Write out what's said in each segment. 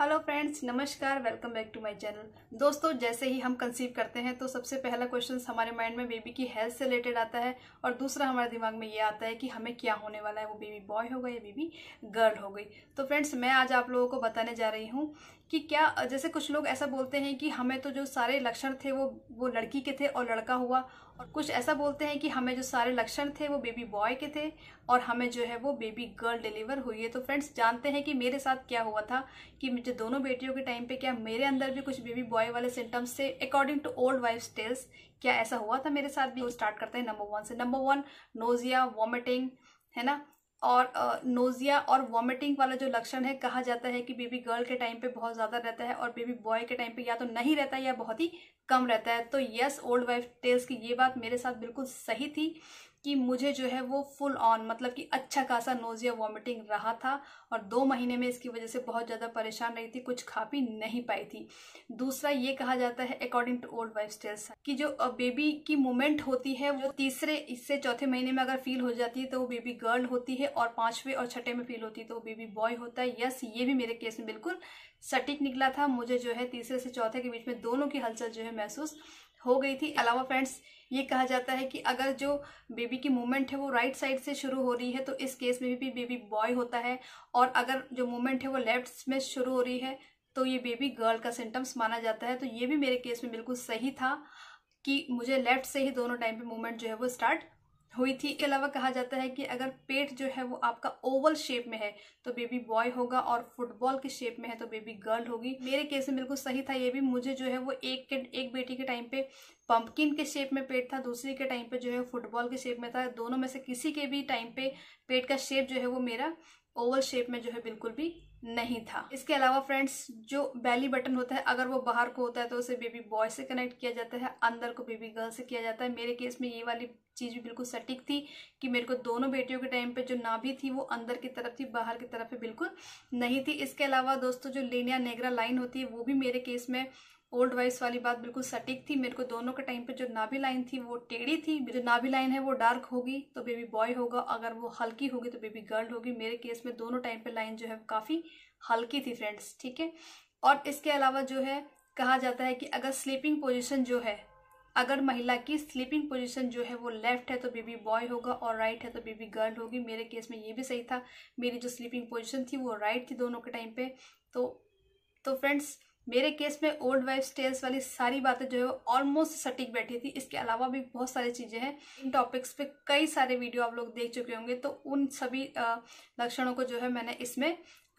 hello friends नमस्कार welcome back to my channel दोस्तों जैसे ही हम कंसीव करते हैं तो सबसे पहला क्वेश्चन हमारे माइंड में बेबी की हेल्थ से रिलेटेड आता है और दूसरा हमारे दिमाग में ये आता है कि हमें क्या होने वाला है वो बेबी बॉय होगा या बेबी गर्ल हो गई तो फ्रेंड्स मैं आज आप लोगों को बताने जा रही हूँ कि क्या जैसे कुछ लोग ऐसा बोलते हैं कि हमें तो जो सारे लक्षण थे वो वो लड़की के थे और लड़का हुआ और कुछ ऐसा बोलते हैं कि हमें जो सारे लक्षण थे वो बेबी बॉय के थे और हमें जो है वो बेबी गर्ल डिलीवर हुई है तो फ्रेंड्स जानते हैं कि मेरे साथ क्या हुआ था कि मुझे दोनों बेटियों के टाइम पे क्या मेरे अंदर भी कुछ बेबी बॉय वाले सिम्टम्स थे according to old wives tales क्या ऐसा हुआ था मेरे साथ भी वो स्टार्ट करते हैं नंबर वन से नंबर वन नोजिया वॉमिटिंग है ना और नोजिया और वॉमिटिंग वाला जो लक्षण है कहा जाता है कि बेबी गर्ल के टाइम पे बहुत ज़्यादा रहता है और बेबी बॉय के टाइम पे या तो नहीं रहता है या बहुत ही कम रहता है तो यस ओल्ड वाइफ टेल्स की ये बात मेरे साथ बिल्कुल सही थी कि मुझे जो है वो फुल ऑन मतलब कि अच्छा खासा नोजिया वॉमिटिंग रहा था और दो महीने में इसकी वजह से बहुत ज़्यादा परेशान रही थी कुछ खा पी नहीं पाई थी दूसरा ये कहा जाता है according to old wives tales कि जो बेबी की मूवमेंट होती है वो तीसरे इससे चौथे महीने में अगर फील हो जाती है तो वो बेबी गर्ल होती है और पाँचवें और छठे में फील होती है तो वो बेबी बॉय होता है यस ये भी मेरे केस में बिल्कुल सटीक निकला था मुझे जो है तीसरे से चौथे के बीच में दोनों की हलचल जो है महसूस हो गई थी अलावा फ्रेंड्स ये कहा जाता है कि अगर जो बेबी की मूवमेंट है वो राइट साइड से शुरू हो रही है तो इस केस में भी बेबी बॉय होता है और अगर जो मूवमेंट है वो लेफ्ट में शुरू हो रही है तो ये बेबी गर्ल का सिम्टम्स माना जाता है तो ये भी मेरे केस में बिल्कुल सही था कि मुझे लेफ्ट से ही दोनों टाइम पे मूवमेंट जो है वो स्टार्ट हुई थी इसके अलावा कहा जाता है कि अगर पेट जो है वो आपका ओवल शेप में है तो बेबी बॉय होगा और फुटबॉल के शेप में है तो बेबी गर्ल होगी मेरे केस में बिल्कुल सही था ये भी मुझे जो है वो एक के एक बेटी के टाइम पे पंपकिन के शेप में पेट था दूसरी के टाइम पे जो है फुटबॉल के शेप में था दोनों में से किसी के भी टाइम पे पेट का शेप जो है वो मेरा ओवल शेप में जो है बिल्कुल भी नहीं था इसके अलावा फ्रेंड्स जो बैली बटन होता है अगर वो बाहर को होता है तो उसे बेबी बॉय से कनेक्ट किया जाता है अंदर को बेबी गर्ल से किया जाता है मेरे केस में ये वाली चीज़ भी बिल्कुल सटीक थी कि मेरे को दोनों बेटियों के टाइम पे जो नाभि थी वो अंदर की तरफ थी बाहर की तरफ बिल्कुल नहीं थी इसके अलावा दोस्तों जो लेनिया नेगरा लाइन होती है वो भी मेरे केस में ओल्ड वाइस वाली बात बिल्कुल सटीक थी मेरे को दोनों के टाइम पे जो नाभी लाइन थी वो टेढ़ी थी जो नाभी लाइन है वो डार्क होगी तो बेबी बॉय होगा अगर वो हल्की होगी तो बेबी गर्ल होगी मेरे केस में दोनों टाइम पे लाइन जो है काफ़ी हल्की थी फ्रेंड्स ठीक है और इसके अलावा जो है कहा जाता है कि अगर स्लीपिंग पोजिशन जो है अगर महिला की स्लीपिंग पोजिशन जो है वो लेफ्ट है तो बेबी बॉय होगा और राइट है तो बेबी गर्ल होगी मेरे केस में ये भी सही था मेरी जो स्लीपिंग पोजिशन थी वो राइट थी दोनों के टाइम पे तो तो फ्रेंड्स मेरे केस में ओल्ड वाइफ स्टेल्स वाली सारी बातें जो है वो ऑलमोस्ट सटीक बैठी थी इसके अलावा भी बहुत सारी चीज़ें हैं इन टॉपिक्स पे कई सारे वीडियो आप लोग देख चुके होंगे तो उन सभी लक्षणों को जो है मैंने इसमें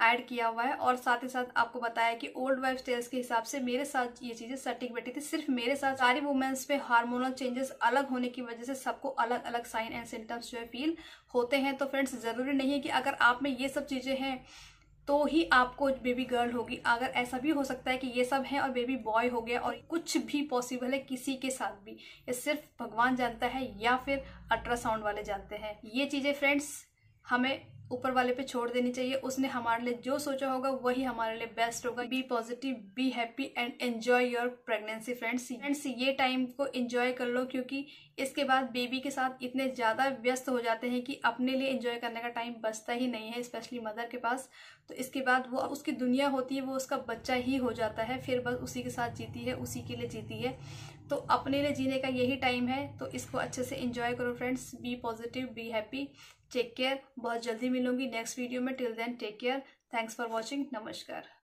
ऐड किया हुआ है और साथ ही साथ आपको बताया कि ओल्ड वाइफ स्टेल्स के हिसाब से मेरे साथ ये चीज़ें सटीक बैठी थी सिर्फ मेरे साथ सारी वुमेन्स पे हार्मोनल चेंजेस अलग होने की वजह से सबको अलग अलग साइन एंड सिम्टम्स जो है फील होते हैं तो फ्रेंड्स ज़रूरी नहीं है कि अगर आप में ये सब चीज़ें हैं तो ही आपको बेबी गर्ल होगी अगर ऐसा भी हो सकता है कि ये सब है और बेबी बॉय हो गया और कुछ भी पॉसिबल है किसी के साथ भी ये सिर्फ भगवान जानता है या फिर अल्ट्रासाउंड वाले जानते हैं ये चीज़ें फ्रेंड्स हमें ऊपर वाले पे छोड़ देनी चाहिए उसने हमारे लिए जो सोचा होगा वही हमारे लिए बेस्ट होगा be positive be happy and enjoy your pregnancy friends friends ये टाइम को एंजॉय कर लो क्योंकि इसके बाद बेबी के साथ इतने ज़्यादा व्यस्त हो जाते हैं कि अपने लिए एन्जॉय करने का टाइम बचता ही नहीं है स्पेशली मदर के पास तो इसके बाद वो उसकी दुनिया होती है वो उसका बच्चा ही हो जाता है फिर बस उसी के साथ जीती है उसी के लिए जीती है तो अपने लिए जीने का यही टाइम है तो इसको अच्छे से इंजॉय करो friends be positive be happy take care बहुत जल्दी मिलूंगी नेक्स्ट वीडियो में till then take care thanks for watching नमस्कार